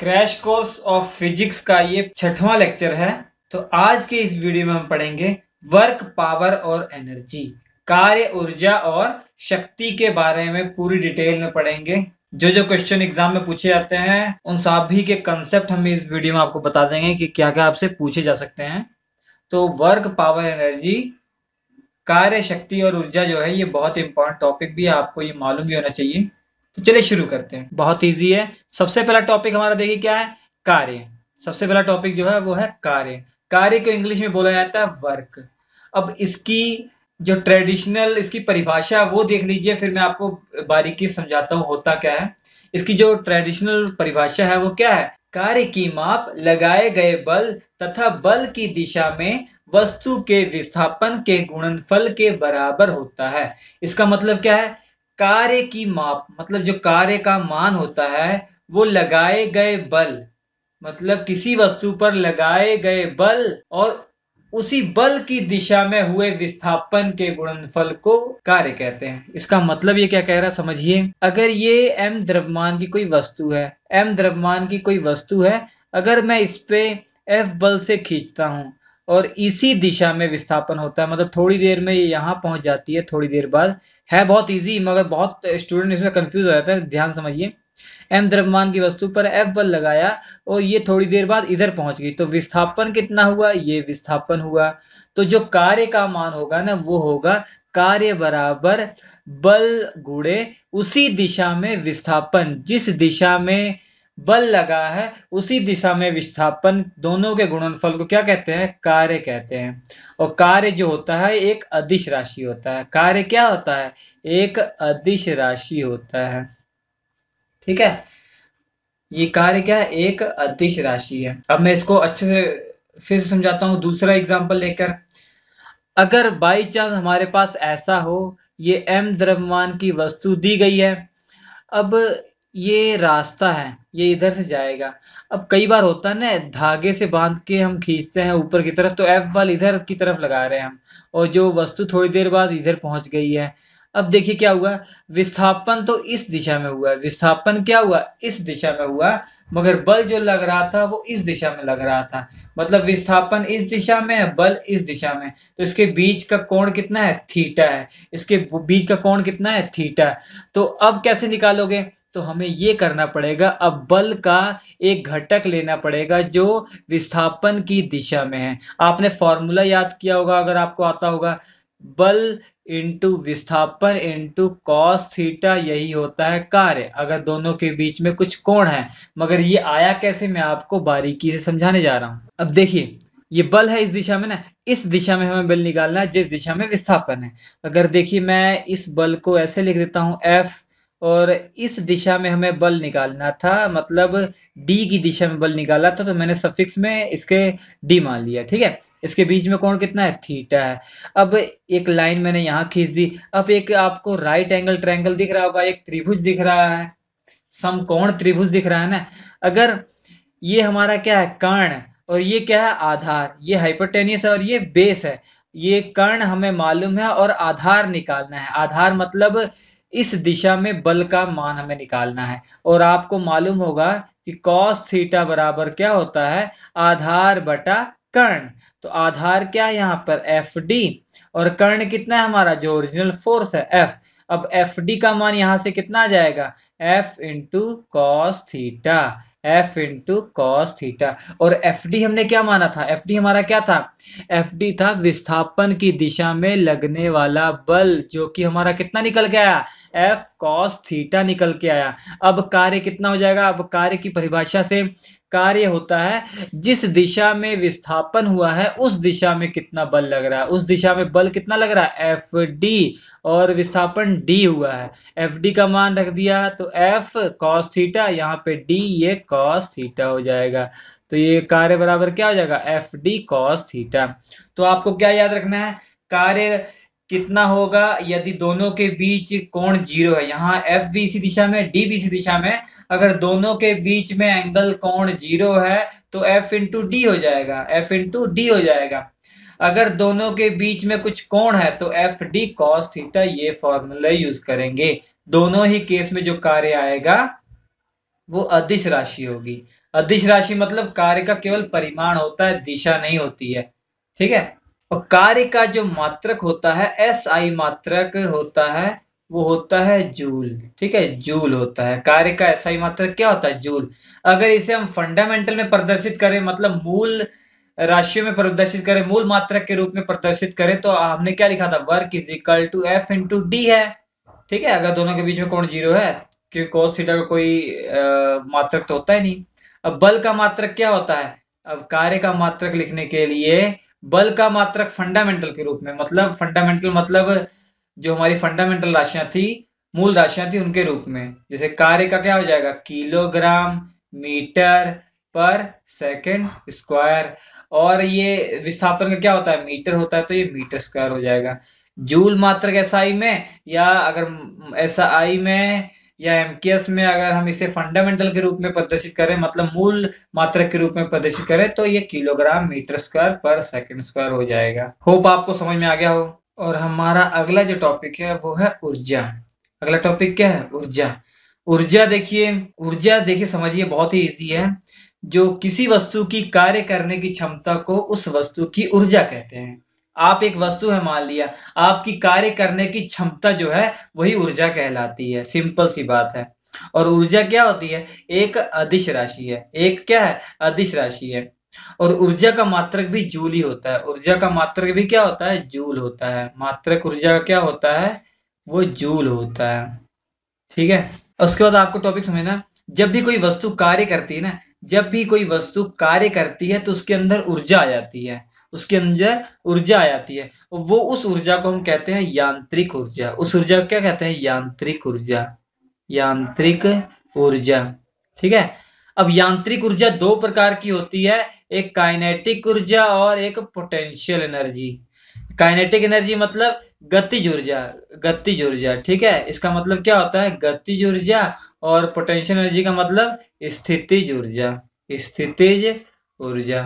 crash course of physics का ये छठवां लेक्चर है तो आज के इस वीडियो में हम पढ़ेंगे वर्क पावर और एनर्जी कार्य ऊर्जा और शक्ति के बारे में पूरी डिटेल में पढ़ेंगे जो जो क्वेश्चन एग्जाम में पूछे जाते हैं उन सभी के कंसेप्ट हम इस वीडियो में आपको बता देंगे कि क्या क्या आपसे पूछे जा सकते हैं तो वर्क पावर एनर्जी कार्य शक्ति और ऊर्जा जो है ये बहुत इंपॉर्टेंट टॉपिक भी है आपको ये मालूम भी होना चाहिए तो चलिए शुरू करते हैं बहुत ईजी है सबसे पहला टॉपिक हमारा देखिए क्या है कार्य सबसे पहला टॉपिक जो है वो है कार्य कार्य को इंग्लिश में बोला जाता है वर्क अब इसकी जो ट्रेडिशनल इसकी परिभाषा वो देख लीजिए फिर मैं आपको बारीकी समझाता हूँ होता क्या है इसकी जो ट्रेडिशनल परिभाषा है वो क्या है कार्य की माप लगाए गए बल तथा बल की दिशा में वस्तु के विस्थापन के गुणनफल के बराबर होता है इसका मतलब क्या है कार्य की माप मतलब जो कार्य का मान होता है वो लगाए गए बल मतलब किसी वस्तु पर लगाए गए बल और उसी बल की दिशा में हुए विस्थापन के गुणनफल को कार्य कहते हैं इसका मतलब ये क्या कह रहा समझिए अगर ये एम द्रव्यमान की कोई वस्तु है एम द्रव्यमान की कोई वस्तु है अगर मैं इस पे एफ बल से खींचता हूँ और इसी दिशा में विस्थापन होता है मतलब थोड़ी देर में ये यहाँ पहुंच जाती है थोड़ी देर बाद है बहुत ईजी मगर बहुत स्टूडेंट इसमें कंफ्यूज हो जाता है ध्यान समझिए एम द्रव्यमान की वस्तु पर एफ बल लगाया और ये थोड़ी देर बाद इधर पहुंच गई तो विस्थापन कितना हुआ ये विस्थापन हुआ तो जो कार्य का मान होगा ना वो होगा कार्य बराबर बल गुड़े उसी दिशा में विस्थापन जिस दिशा में बल लगा है उसी दिशा में विस्थापन दोनों के गुणनफल को क्या कहते हैं कार्य कहते हैं और कार्य जो होता है एक अदिश राशि होता है कार्य क्या होता है एक अदिश राशि होता है ठीक है ये कार्य क्या है एक अदिश राशि है अब मैं इसको अच्छे से फिर समझाता हूँ दूसरा एग्जाम्पल लेकर अगर बाई चांस हमारे पास ऐसा हो ये एम द्रव्यमान की वस्तु दी गई है अब ये रास्ता है ये इधर से जाएगा अब कई बार होता है ना धागे से बांध के हम खींचते हैं ऊपर की तरफ तो एफ वाल इधर की तरफ लगा रहे हैं हम और जो वस्तु थोड़ी देर बाद इधर पहुंच गई है अब देखिए क्या हुआ विस्थापन तो इस दिशा में हुआ विस्थापन क्या हुआ इस दिशा में हुआ मगर बल जो लग रहा था वो इस दिशा में लग रहा था मतलब विस्थापन इस दिशा में है बल इस दिशा में तो इसके बीच का कोण कितना है थीटा है इसके बीच का कोण कितना है थीटा तो अब कैसे निकालोगे तो हमें ये करना पड़ेगा अब बल का एक घटक लेना पड़ेगा जो विस्थापन की दिशा में है आपने फॉर्मूला याद किया होगा अगर आपको आता होगा बल इंटू विस्थापन इंटू कॉस थीटा यही होता है कार्य अगर दोनों के बीच में कुछ कोण है मगर ये आया कैसे मैं आपको बारीकी से समझाने जा रहा हूँ अब देखिए ये बल है इस दिशा में ना इस दिशा में हमें बल निकालना है जिस दिशा में विस्थापन है अगर देखिए मैं इस बल को ऐसे लिख देता हूँ एफ और इस दिशा में हमें बल निकालना था मतलब डी की दिशा में बल निकाला था तो मैंने सफिक्स में इसके डी मान लिया ठीक है इसके बीच में कोण कितना है थीटा है अब एक लाइन मैंने यहाँ खींच दी अब एक आपको राइट एंगल ट्रायंगल दिख रहा होगा एक त्रिभुज दिख रहा है सम कोण त्रिभुज दिख रहा है ना अगर ये हमारा क्या है कर्ण और ये क्या है आधार ये हाइपोटेनियस है और ये बेस है ये कर्ण हमें मालूम है और आधार निकालना है आधार मतलब इस दिशा में बल का मान हमें निकालना है और आपको मालूम होगा कि कॉस थीटा बराबर क्या होता है आधार बटा कर्ण तो आधार क्या है यहाँ पर एफ डी और कर्ण कितना है हमारा जो ओरिजिनल फोर्स है एफ अब एफ डी का मान यहाँ से कितना आ जाएगा F into cos theta F into cos theta और एफ डी हमने क्या माना था एफ डी हमारा क्या था एफ डी था विस्थापन की दिशा में लगने वाला बल जो कि हमारा कितना निकल के आया एफ कॉस थीटा निकल के आया अब कार्य कितना हो जाएगा अब कार्य की परिभाषा से कार्य होता है जिस दिशा में विस्थापन हुआ है उस दिशा में कितना बल लग रहा है उस दिशा में बल कितना लग रहा है एफ डी और विस्थापन डी हुआ है एफ डी का मान रख दिया तो एफ कॉस थीटा यहाँ पे डी ये कॉस थीटा हो जाएगा तो ये कार्य बराबर क्या हो जाएगा एफ डी कॉस थीटा तो आपको क्या याद रखना है कार्य कितना होगा यदि दोनों के बीच कोण जीरो है यहाँ एफ भी इसी दिशा में डी भी इसी दिशा में अगर दोनों के बीच में एंगल कोण जीरो है तो एफ इंटू डी हो जाएगा एफ इंटू डी हो जाएगा अगर दोनों के बीच में कुछ कोण है तो एफ डी कॉस थीटा ये फॉर्मूला यूज करेंगे दोनों ही केस में जो कार्य आएगा वो अधिश राशि होगी अधिश राशि मतलब कार्य का केवल परिमाण होता है दिशा नहीं होती है ठीक है और कार्य का जो मात्रक होता है एस आई मात्रक होता है वो होता है जूल ठीक है जूल होता है कार्य का एस आई मात्रक क्या होता है जूल अगर इसे हम फंडामेंटल में प्रदर्शित करें मतलब मूल राशियों में प्रदर्शित करें मूल मात्रक के रूप में प्रदर्शित करें तो हमने क्या लिखा था work is equal to F into D है ठीक है अगर दोनों के बीच में कौन जीरो है क्योंकि कोस थीटा का कोई आ, मात्रक तो होता ही नहीं अब बल का मात्रक क्या होता है अब कार्य का मात्रक लिखने के लिए बल का मात्रक फंडामेंटल के रूप में मतलब फंडामेंटल मतलब जो हमारी फंडामेंटल राशियां थी मूल राशियां थी उनके रूप में जैसे कार्य का क्या हो जाएगा किलोग्राम मीटर पर सेकेंड स्क्वायर और ये विस्थापन का क्या होता है मीटर होता है तो ये मीटर स्क्वायर हो जाएगा जूल मात्रक एसआई में या अगर एसआई में या एमकेएस में अगर हम इसे फंडामेंटल के रूप में प्रदर्शित करें मतलब मूल मात्रा के रूप में प्रदर्शित करें तो ये किलोग्राम मीटर स्क्वायर पर सेकंड स्क्वायर हो जाएगा होप आपको समझ में आ गया हो और हमारा अगला जो टॉपिक है वो है ऊर्जा अगला टॉपिक क्या है ऊर्जा ऊर्जा देखिए ऊर्जा देखिए समझिए बहुत ही ईजी है जो किसी वस्तु की कार्य करने की क्षमता को उस वस्तु की ऊर्जा कहते हैं आप एक वस्तु है मान लिया आपकी कार्य करने की क्षमता जो है वही ऊर्जा कहलाती है सिंपल सी बात है और ऊर्जा क्या होती है एक अधिश राशि है एक क्या है अधिश राशि है और ऊर्जा का मात्रक भी जूल ही होता है ऊर्जा का मात्रक भी क्या होता है जूल होता है मात्रक ऊर्जा का क्या होता है वो जूल होता है ठीक है उसके बाद आपको टॉपिक समझना जब भी कोई वस्तु कार्य करती है ना जब भी कोई वस्तु कार्य करती है तो उसके अंदर ऊर्जा आ जाती है उसके अंदर ऊर्जा आ जाती है और वो उस ऊर्जा को हम कहते हैं यांत्रिक ऊर्जा उस ऊर्जा को क्या कहते हैं यांत्रिक ऊर्जा यांत्रिक ऊर्जा ठीक है अब यांत्रिक ऊर्जा दो प्रकार की होती है एक काइनेटिक ऊर्जा और एक पोटेंशियल एनर्जी काइनेटिक एनर्जी मतलब गतिज ऊर्जा गतिज ऊर्जा ठीक है इसका मतलब क्या होता है गतिज ऊर्जा और पोटेंशियल एनर्जी का मतलब स्थितिज ऊर्जा स्थितिज ऊर्जा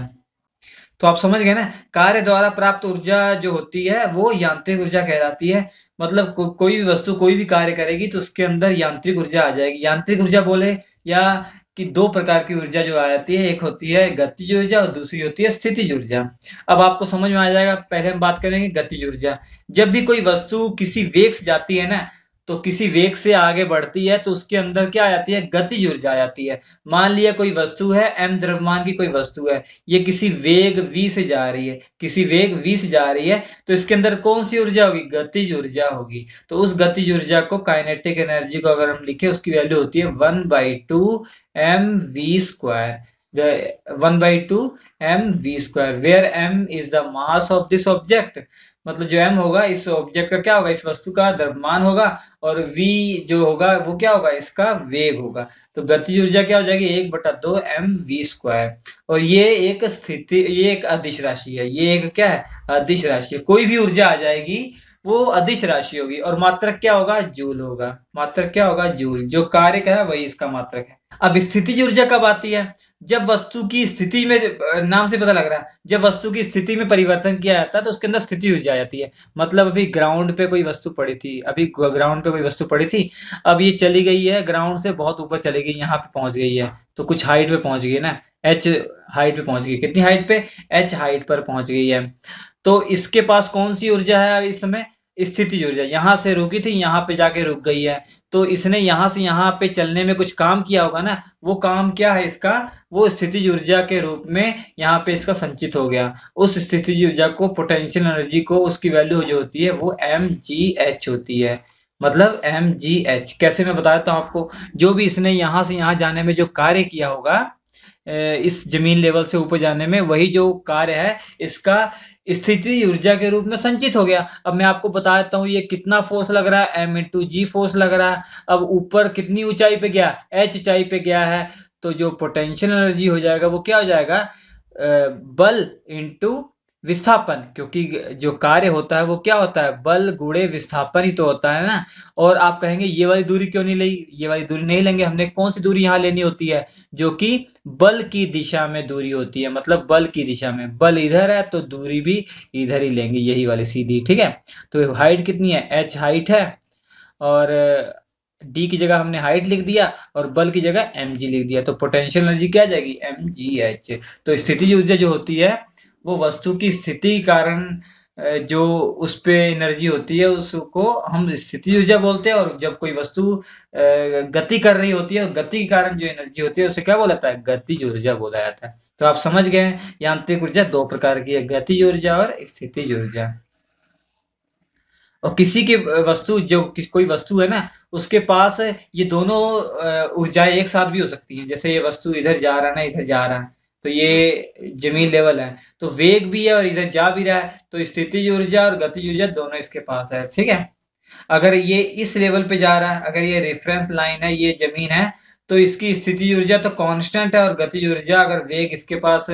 तो आप समझ गए ना कार्य द्वारा प्राप्त ऊर्जा जो होती है वो यांत्रिक ऊर्जा कहलाती है मतलब को, कोई भी वस्तु कोई भी कार्य करेगी तो उसके अंदर यांत्रिक ऊर्जा आ जाएगी यांत्रिक ऊर्जा बोले या कि दो प्रकार की ऊर्जा जो आ जाती है एक होती है गति ऊर्जा और दूसरी होती है स्थिति ऊर्जा अब आपको समझ में आ जाएगा पहले हम बात करेंगे गति ऊर्जा जब भी कोई वस्तु किसी वेग से जाती है ना तो किसी वेग से आगे बढ़ती है तो उसके अंदर क्या आ जाती है गति ऊर्जा आ जाती है मान लिया कोई वस्तु है एम द्रव्यमान की कोई वस्तु है ये किसी वेग वी से जा रही है किसी वेग वी से जा रही है तो इसके अंदर कौन सी ऊर्जा होगी गति ऊर्जा होगी तो उस गति ऊर्जा को काइनेटिक एनर्जी को अगर हम लिखे उसकी वैल्यू होती है one by two M V square one by two M V square where M is the mass of this object मतलब जो एम होगा इस ऑब्जेक्ट का क्या होगा इस वस्तु का द्रव्यमान होगा और वी जो होगा वो क्या होगा इसका वेग होगा तो गतिज ऊर्जा क्या हो जाएगी एक बटा दो एम वी स्क्वायर और ये एक स्थिति ये एक अदिश राशि है ये एक क्या है अदिश राशि है कोई भी ऊर्जा आ जाएगी वो अदिश राशि होगी और मात्रक क्या होगा जूल होगा मात्रक क्या होगा जूल जो कारक है वही इसका मात्रक है अब स्थिति ऊर्जा कब आती है जब वस्तु की स्थिति में नाम से पता लग रहा है जब वस्तु की स्थिति में परिवर्तन किया जाता है तो उसके अंदर स्थिति ऊर्जा आ जाती है मतलब अभी ग्राउंड पे कोई वस्तु पड़ी थी अभी ग्राउंड पे कोई वस्तु पड़ी थी अब ये चली गई है ग्राउंड से बहुत ऊपर चली गई यहाँ पे पहुंच गई है तो कुछ हाइट पे पहुंच गई ना एच हाइट पे पहुंच गई कितनी हाइट पे एच हाइट पर पहुंच गई है तो इसके पास कौन सी ऊर्जा है इस समय स्थिति जुड़ जाए यहाँ से रुकी थी यहाँ पे जाके रुक गई है तो इसने यहाँ से यहाँ पे चलने में कुछ काम किया होगा ना वो काम क्या है इसका वो स्थिति ऊर्जा के रूप में यहाँ पे इसका संचित हो गया उस स्थिति ऊर्जा को पोटेंशियल एनर्जी को उसकी वैल्यू जो होती है वो एम जी एच होती है मतलब एम जी एच कैसे मैं बता देता हूँ आपको जो भी इसने यहाँ से यहाँ जाने में जो कार्य किया होगा इस जमीन लेवल से ऊपर जाने में वही जो कार्य है इसका स्थिति ऊर्जा के रूप में संचित हो गया अब मैं आपको बता देता हूँ ये कितना फोर्स लग रहा है एम इंटू जी फोर्स लग रहा है अब ऊपर कितनी ऊंचाई पे गया एच ऊंचाई पे गया है तो जो पोटेंशियल एनर्जी हो जाएगा वो क्या हो जाएगा बल इंटू विस्थापन क्योंकि जो कार्य होता है वो क्या होता है बल गुड़े विस्थापन ही तो होता है ना और आप कहेंगे ये वाली दूरी क्यों नहीं ली ये वाली दूरी नहीं लेंगे हमने कौन सी दूरी यहाँ लेनी होती है जो कि बल की दिशा में दूरी होती है मतलब बल की दिशा में बल इधर है तो दूरी भी इधर ही लेंगे यही वाली सीधी ठीक है तो हाइट कितनी है एच हाइट है और डी की जगह हमने हाइट लिख दिया और बल की जगह एम लिख दिया तो पोटेंशियल एनर्जी क्या आ जाएगी एम तो स्थिति ऊर्जा जो होती है वो वस्तु की स्थिति कारण जो उस पर एनर्जी होती है उसको हम स्थिति ऊर्जा बोलते हैं और जब कोई वस्तु गति कर रही होती है और गति के कारण जो एनर्जी होती है उसे क्या बोला जाता है गति ऊर्जा बोला जाता है तो आप समझ गए यांत्रिक ऊर्जा दो प्रकार की है गति ऊर्जा और स्थिति ऊर्जा और किसी के वस्तु जो किस कोई वस्तु है ना उसके पास ये दोनों ऊर्जाएं एक साथ भी हो सकती हैं जैसे ये वस्तु इधर जा रहा है ना इधर जा रहा है तो ये जमीन लेवल है तो वेग भी है और इधर जा भी रहा है तो स्थिति ऊर्जा और गति ऊर्जा दोनों इसके पास है ठीक है अगर ये इस लेवल पे जा रहा है अगर ये रेफरेंस लाइन है ये जमीन है तो इसकी स्थिति ऊर्जा तो कांस्टेंट है और गति ऊर्जा अगर वेग इसके पास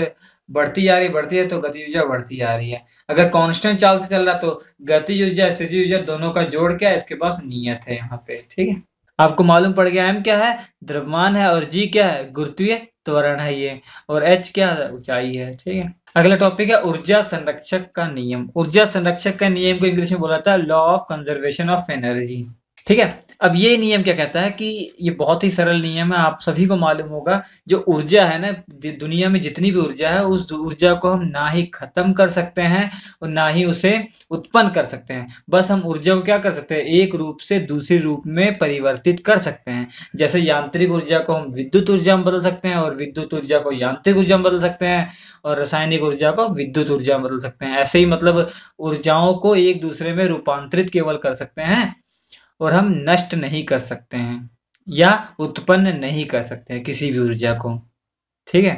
बढ़ती जा रही बढ़ती है तो गति ऊर्जा बढ़ती जा रही है अगर कांस्टेंट चाल से चल रहा तो गति ऊर्जा स्थिति ऊर्जा दोनों का जोड़ क्या है इसके पास नियत है यहाँ पे ठीक है आपको मालूम पड़ गया एम क्या है द्रव्यमान है और जी क्या है गुरुत्वीय त्वरण है ये और एच क्या है ऊंचाई है ठीक है अगला टॉपिक है ऊर्जा संरक्षक का नियम ऊर्जा संरक्षक का नियम को इंग्लिश में बोला था law of conservation of energy ठीक है अब ये नियम क्या कहता है कि ये बहुत ही सरल नियम है आप सभी को मालूम होगा जो ऊर्जा है ना दुनिया में जितनी भी ऊर्जा है उस ऊर्जा को हम ना ही खत्म कर सकते हैं और ना ही उसे उत्पन्न कर सकते हैं बस हम ऊर्जा को क्या कर सकते हैं एक रूप से दूसरे रूप में परिवर्तित कर सकते हैं जैसे यांत्रिक ऊर्जा को हम विद्युत ऊर्जा में बदल सकते हैं और विद्युत ऊर्जा को यांत्रिक ऊर्जा में बदल सकते हैं और रासायनिक ऊर्जा को विद्युत ऊर्जा में बदल सकते हैं ऐसे ही मतलब ऊर्जाओं को एक दूसरे में रूपांतरित केवल कर सकते हैं और हम नष्ट नहीं कर सकते हैं या उत्पन्न नहीं कर सकते हैं किसी भी ऊर्जा को ठीक है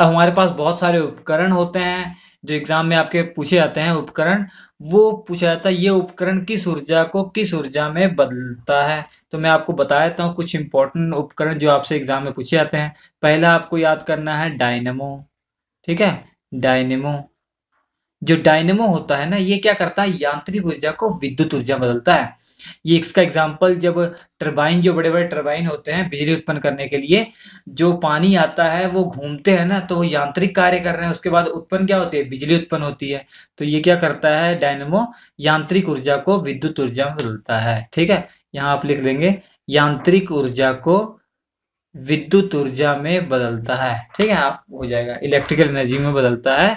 अब हमारे पास बहुत सारे उपकरण होते हैं जो एग्जाम में आपके पूछे जाते हैं उपकरण वो पूछा जाता है ये उपकरण किस ऊर्जा को किस ऊर्जा में बदलता है तो मैं आपको बता देता हूँ कुछ इंपॉर्टेंट उपकरण जो आपसे एग्जाम में पूछे जाते हैं पहला आपको याद करना है डायनेमो ठीक है डायनेमो जो डायनेमो होता है ना ये क्या करता है यांत्रिक ऊर्जा को विद्युत ऊर्जा बदलता है ये इसका एग्जाम्पल जब टरबाइन जो बड़े बड़े टरबाइन होते हैं बिजली उत्पन्न करने के लिए जो पानी आता है वो घूमते हैं ना तो वो यांत्रिक कार्य कर रहे हैं उसके बाद उत्पन्न क्या होती है बिजली उत्पन्न होती है तो ये क्या करता है डायनमो यांत्रिक ऊर्जा को विद्युत ऊर्जा में बदलता है ठीक है यहाँ आप लिख देंगे यांत्रिक ऊर्जा को विद्युत ऊर्जा में बदलता है ठीक है आप हो जाएगा इलेक्ट्रिकल एनर्जी में बदलता है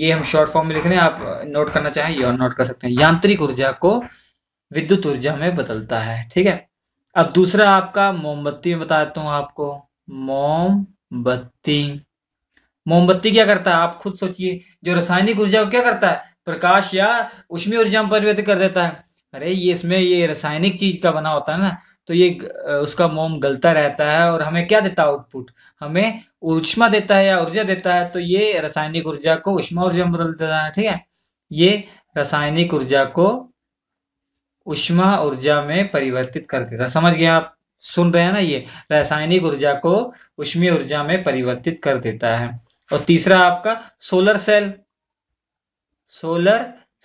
ये हम शॉर्ट फॉर्म में लिख रहे हैं आप नोट करना चाहें ये और नोट कर सकते हैं यांत्रिक ऊर्जा को विद्युत ऊर्जा में बदलता है ठीक है अब दूसरा आपका मोमबत्ती में देता हूँ आपको मोमबत्ती मोमबत्ती क्या करता है आप खुद सोचिए जो रासायनिक ऊर्जा को क्या करता है प्रकाश या उष्मी ऊर्जा में परिवर्तित कर देता है अरे ये इसमें ये रासायनिक चीज का बना होता है ना तो ये उसका मोम गलता रहता है और हमें क्या देता है आउटपुट हमें ऊष्मा देता है या ऊर्जा देता है तो ये रासायनिक ऊर्जा को उष्मा ऊर्जा में बदल देता है ठीक है ये रासायनिक ऊर्जा को उष्मा ऊर्जा में परिवर्तित कर देता समझ गए आप सुन रहे हैं ना ये रासायनिक ऊर्जा को उष्मी ऊर्जा में परिवर्तित कर देता है और तीसरा आपका solar cell solar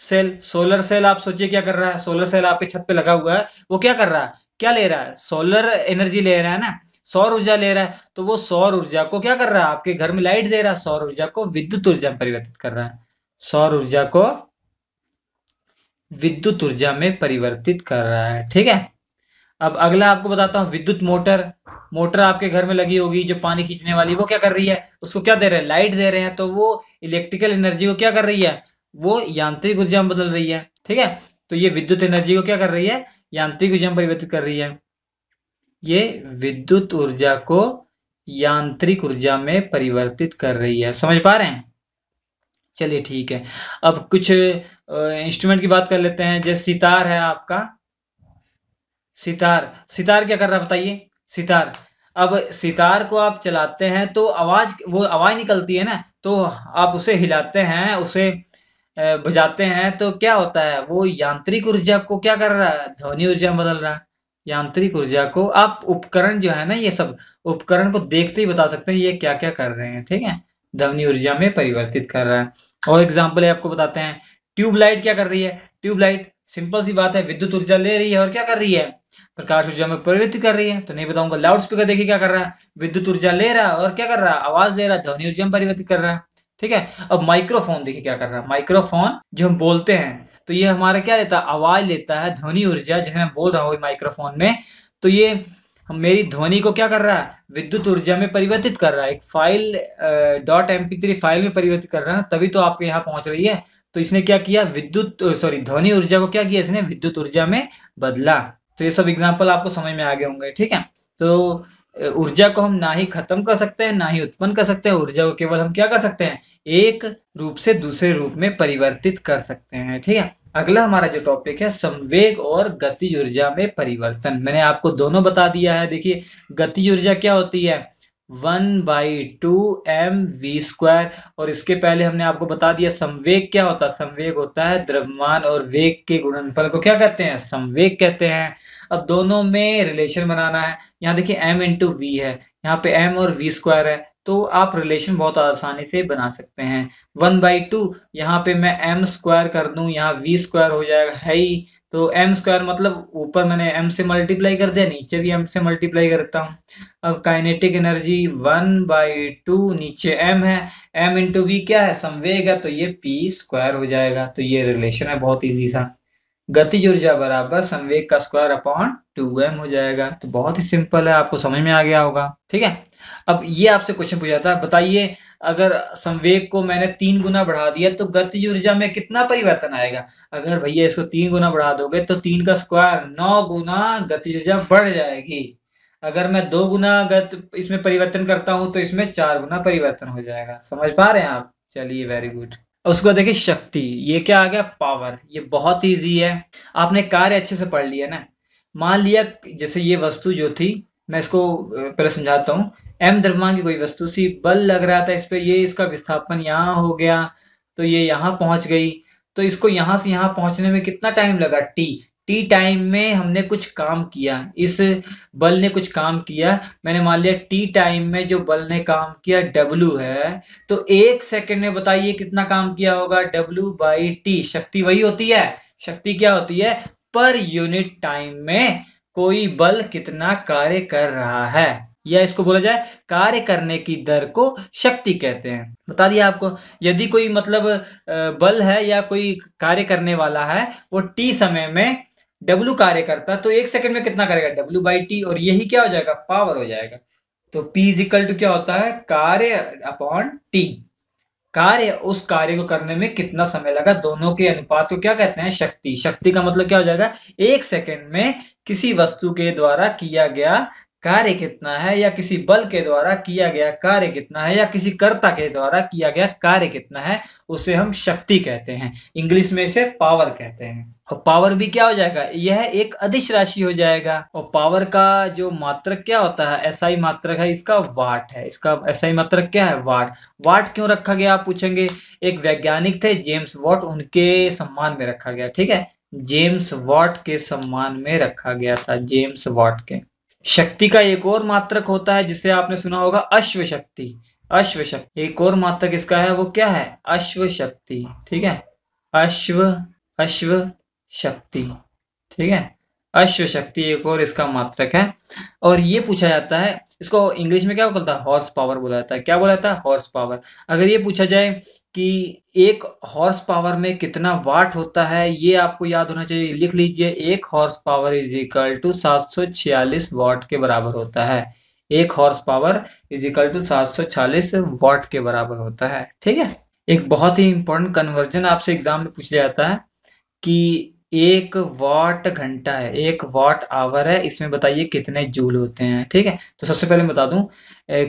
cell solar cell आप सोचिए क्या कर रहा है सोलर सेल आपके छत पे लगा हुआ है वो क्या कर रहा है क्या ले रहा है सोलर एनर्जी ले रहा है ना सौर ऊर्जा ले रहा है तो वो सौर ऊर्जा को क्या कर रहा है आपके घर में लाइट दे रहा है सौर ऊर्जा को विद्युत ऊर्जा में परिवर्तित कर रहा है सौर ऊर्जा को विद्युत ऊर्जा में परिवर्तित कर रहा है ठीक है अब अगला आपको बताता हूं विद्युत मोटर मोटर आपके घर में लगी होगी जो पानी खींचने वाली वो क्या कर रही है उसको क्या दे रहे हैं लाइट दे रहे हैं तो वो इलेक्ट्रिकल एनर्जी को क्या कर रही है वो यांत्रिक ऊर्जा में बदल रही है ठीक है तो ये विद्युत एनर्जी को क्या कर रही है यांत्रिक ऊर्जा में परिवर्तित कर रही है ये विद्युत ऊर्जा को यांत्रिक ऊर्जा में परिवर्तित कर रही है समझ पा रहे हैं चलिए ठीक है अब कुछ इंस्ट्रूमेंट की बात कर लेते हैं जैसे सितार है आपका सितार सितार क्या कर रहा है बताइए सितार अब सितार को आप चलाते हैं तो आवाज वो आवाज निकलती है ना तो आप उसे हिलाते हैं उसे बजाते हैं तो क्या होता है वो यांत्रिक ऊर्जा को क्या कर रहा है ध्वनि ऊर्जा में बदल रहा है यांत्रिक ऊर्जा को आप उपकरण जो है ना ये सब उपकरण को देखते ही बता सकते हैं ये क्या क्या कर रहे हैं ठीक है ध्वनि ऊर्जा में परिवर्तित कर रहा है और एग्जाम्पल आपको बताते हैं ट्यूबलाइट क्या कर रही है ट्यूबलाइट सिंपल सी बात है विद्युत ऊर्जा ले रही है और क्या कर रही है प्रकाश ऊर्जा में परिवर्तित कर रही है तो नहीं बताऊंगा लाउड स्पीकर देखिए क्या कर रहा है विद्युत ऊर्जा ले रहा है और क्या कर रहा है आवाज दे रहा है ध्वनि ऊर्जा में परिवर्तित कर रहा है ठीक है अब माइक्रोफोन देखिए क्या कर रहा है माइक्रोफोन जो हम बोलते हैं तो ये हमारा क्या लेता है आवाज लेता है ध्वनि ऊर्जा जैसे मैं बोल रहा हूँ माइक्रोफोन में तो ये हम मेरी ध्वनि को क्या कर रहा है विद्युत ऊर्जा में परिवर्तित कर रहा है एक फाइल डॉट एम फाइल में परिवर्तित कर रहा है तभी तो आपके यहाँ पहुंच रही है तो इसने क्या किया विद्युत सॉरी ध्वनि ऊर्जा को क्या किया इसने विद्युत ऊर्जा में बदला तो ये सब एग्जाम्पल आपको समझ में आगे होंगे ठीक है तो ऊर्जा को हम ना ही खत्म कर सकते हैं ना ही उत्पन्न कर सकते हैं ऊर्जा को केवल हम क्या कर सकते हैं एक रूप से दूसरे रूप में परिवर्तित कर सकते हैं ठीक है अगला हमारा जो टॉपिक है संवेग और गतिज ऊर्जा में परिवर्तन मैंने आपको दोनों बता दिया है देखिए गतिज ऊर्जा क्या होती है one by two M V square और इसके पहले हमने आपको बता दिया संवेग क्या होता है संवेग होता है द्रव्यमान और वेग के गुणनफल को क्या कहते हैं संवेग कहते हैं अब दोनों में रिलेशन बनाना है यहाँ देखिए एम इंटू वी है यहाँ पे एम और वी स्क्वायर है तो आप रिलेशन बहुत आसानी से बना सकते हैं वन बाई टू यहाँ पे मैं एम स्क्वायर कर दूं यहाँ वी स्क्वायर हो जाएगा है ही तो एम स्क्वायर मतलब ऊपर मैंने एम से मल्टीप्लाई कर दिया नीचे भी एम से मल्टीप्लाई करता हूँ अब kinetic energy one by two नीचे एम है एम इंटू वी क्या है संवेग है तो ये पी स्क्वायर हो जाएगा तो ये रिलेशन है बहुत ईजी सा गतिज ऊर्जा बराबर संवेग का स्क्वायर अपॉन टू एम हो जाएगा तो बहुत ही सिंपल है आपको समझ में आ गया होगा ठीक है अब ये आपसे क्वेश्चन पूछा था बताइए अगर संवेग को मैंने तीन गुना बढ़ा दिया तो गतिज ऊर्जा में कितना परिवर्तन आएगा अगर भैया इसको तीन गुना बढ़ा दोगे तो तीन का स्क्वायर नौ गुना गतिज ऊर्जा बढ़ जाएगी अगर मैं दो गुना गत इसमें परिवर्तन करता हूं तो इसमें चार गुना परिवर्तन हो जाएगा समझ पा रहे हैं आप चलिए वेरी गुड उसको देखिए शक्ति ये क्या आ गया पावर ये बहुत ईजी है आपने कार्य अच्छे से पढ़ लिया ना मान लिया जैसे ये वस्तु जो थी मैं इसको पहले समझाता हूँ एम द्रव्यमान की कोई वस्तु सी बल लग रहा था इस पर ये इसका विस्थापन यहाँ हो गया तो ये यहाँ पहुंच गई तो इसको यहाँ से यहाँ पहुंचने में कितना टाइम लगा टी टी टाइम में हमने कुछ काम किया इस बल ने कुछ काम किया मैंने मान लिया टी टाइम में जो बल ने काम किया डब्लू है तो एक सेकंड में बताइए कितना काम किया होगा डब्लू बाई टी शक्ति वही होती है शक्ति क्या होती है पर यूनिट टाइम में कोई बल कितना कार्य कर रहा है या इसको बोला जाए कार्य करने की दर को शक्ति कहते हैं बता दिया आपको यदि कोई मतलब बल है या कोई कार्य करने वाला है वो टी समय में डब्लू कार्य करता तो एक सेकंड में कितना करेगा डब्लू बाई टी और यही क्या हो जाएगा पावर हो जाएगा तो P इज इक्वल टू क्या होता है कार्य अपॉन T कार्य उस कार्य को करने में कितना समय लगा दोनों के अनुपात को क्या कहते हैं शक्ति शक्ति का मतलब क्या हो जाएगा एक सेकंड में किसी वस्तु के द्वारा किया गया कार्य कितना है या किसी बल के द्वारा किया गया कार्य कितना है या किसी कर्ता के द्वारा किया गया कार्य कितना है उसे हम शक्ति कहते हैं इंग्लिश में इसे पावर कहते हैं और पावर भी क्या हो जाएगा यह एक अदिश राशि हो जाएगा और पावर का जो मात्रक क्या होता है ऐसा ही मात्रक है इसका वाट है इसका ऐसा ही मात्रक क्या है वाट वाट क्यों रखा गया आप पूछेंगे एक वैज्ञानिक थे जेम्स वॉट उनके सम्मान में रखा गया ठीक है जेम्स वॉट के सम्मान में रखा गया था जेम्स वॉट के शक्ति का एक और मात्रक होता है जिसे आपने सुना होगा अश्व शक्ति अश्व शक्ति एक और मात्रक इसका है वो क्या है अश्व शक्ति ठीक है अश्व अश्व शक्ति ठीक है अश्व शक्ति एक और इसका मात्रक है और ये पूछा जाता है इसको इंग्लिश में क्या बोलता है हॉर्स पावर बोला जाता है क्या बोला जाता है हॉर्स पावर अगर ये पूछा जाए कि एक हॉर्स पावर में कितना वाट होता है ये आपको याद होना चाहिए लिख लीजिए एक horse power is equal to सात सौ छियालीस वाट के बराबर होता है एक horse power is equal to सात सौ छियालीस वाट के बराबर होता है ठीक है एक बहुत ही इंपॉर्टेंट कन्वर्जन आपसे एग्जाम में पूछ जाता है कि एक वाट घंटा है एक वाट आवर है इसमें बताइए कितने जूल होते हैं ठीक है तो सबसे पहले बता दूं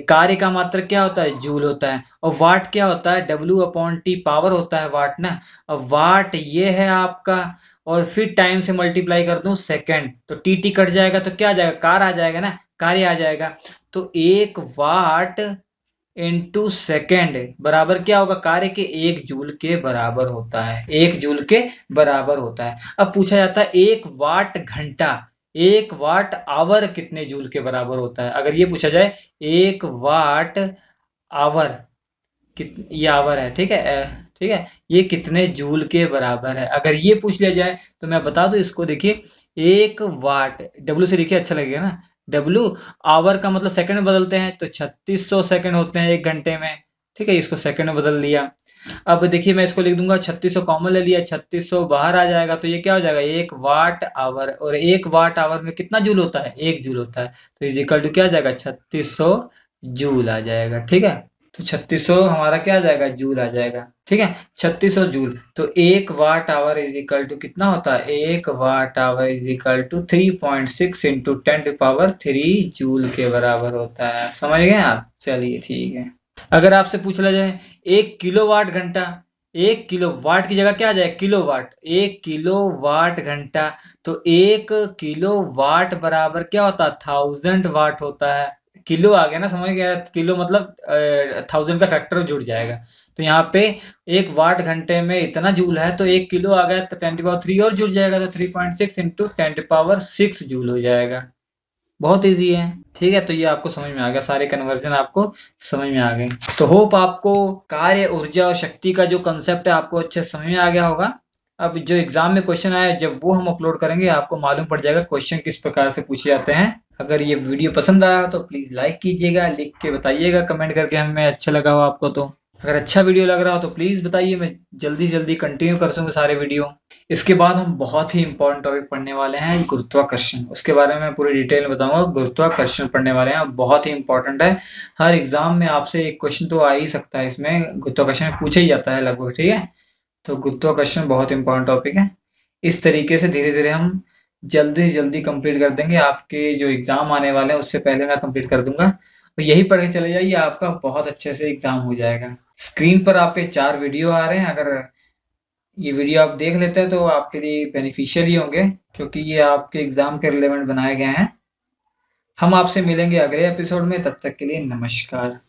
कार्य का मात्र क्या होता है जूल होता है और वाट क्या होता है डब्ल्यू अपॉन टी पावर होता है वाट ना और वाट ये है आपका और फिर टाइम से मल्टीप्लाई कर दूं सेकंड तो टी टी कट जाएगा तो क्या आ जाएगा कार आ जाएगा ना कार्य आ जाएगा तो एक वाट इंटू सेकेंड बराबर क्या होगा कार्य के एक जूल के बराबर होता है एक जूल के बराबर होता है अब पूछा जाता है एक वाट घंटा एक वाट आवर कितने जूल के बराबर होता है अगर ये पूछा जाए एक वाट आवर कित ये आवर है ठीक है ठीक है ये कितने जूल के बराबर है अगर ये पूछ लिया जाए तो मैं बता दूं इसको देखिए एक वाट डब्ल्यू से लिखिए अच्छा लगेगा ना डब्ल्यू आवर का मतलब सेकंड बदलते हैं तो 3600 सेकंड होते हैं एक घंटे में ठीक है इसको सेकंड में बदल दिया अब देखिए मैं इसको लिख दूंगा 3600 कॉमन ले लिया 3600 बाहर आ जाएगा तो ये क्या हो जाएगा एक वाट आवर और एक वाट आवर में कितना जूल होता है एक जूल होता है तो इजिकल टू क्या जाएगा जाएगा सौ जूल आ जाएगा ठीक है तो 3600 हमारा क्या आ जाएगा जूल आ जाएगा ठीक है 3600 जूल तो एक watt hour is equal to कितना होता है एक watt hour is equal to three point six into ten to power three joule के बराबर होता है समझ गए आप चलिए ठीक है अगर आपसे पूछ लिया जाए एक किलो वाट घंटा एक किलो वाट की जगह क्या आ जाए किलो वाट एक किलो वाट घंटा तो एक किलो वाट बराबर क्या होता है थाउजेंड वाट होता है किलो आ गया ना समझ गया किलो मतलब थाउजेंड का फैक्टर जुड़ जाएगा तो यहाँ पे एक वाट घंटे में इतना जूल है तो एक किलो आ गया तो टेन पावर थ्री और जुड़ जाएगा तो three point six into ten power six joule हो जाएगा बहुत इजी है ठीक है तो ये आपको समझ में आ गया सारे कन्वर्जन आपको समझ में आ गए तो होप आपको कार्य ऊर्जा और शक्ति का जो कंसेप्ट है आपको अच्छे समझ में आ गया होगा अब जो एग्जाम में क्वेश्चन आया जब वो हम अपलोड करेंगे आपको मालूम पड़ जाएगा क्वेश्चन किस प्रकार से पूछे जाते हैं अगर ये वीडियो पसंद आया तो प्लीज़ लाइक कीजिएगा लिख के बताइएगा कमेंट करके हमें अच्छा लगा हो आपको तो अगर अच्छा वीडियो लग रहा हो तो प्लीज़ बताइए मैं जल्दी जल्दी कंटिन्यू कर सूँगा सारे वीडियो इसके बाद हम बहुत ही इंपॉर्टेंट टॉपिक पढ़ने वाले हैं गुरुत्वाकर्षण उसके बारे में पूरी डिटेल में बताऊँगा गुरुत्वाकर्षण पढ़ने वाले हैं बहुत ही इंपॉर्टेंट है हर एग्ज़ाम में आपसे एक क्वेश्चन तो आ ही सकता है इसमें गुरुत्वाकर्षण पूछा ही जाता है लगभग ठीक है तो गुरुत्वाकर्षण बहुत इंपॉर्टेंट टॉपिक है इस तरीके से धीरे धीरे हम जल्दी से जल्दी कंप्लीट कर देंगे आपके जो एग्ज़ाम आने वाले हैं उससे पहले मैं कंप्लीट कर दूंगा और यही पढ़ के चले जाइए आपका बहुत अच्छे से एग्ज़ाम हो जाएगा स्क्रीन पर आपके चार वीडियो आ रहे हैं अगर ये वीडियो आप देख लेते हैं तो आपके लिए बेनिफिशियल ही होंगे क्योंकि ये आपके एग्ज़ाम के रिलेवेंट बनाए गए हैं हम आपसे मिलेंगे अगले एपिसोड में तब तक के लिए नमस्कार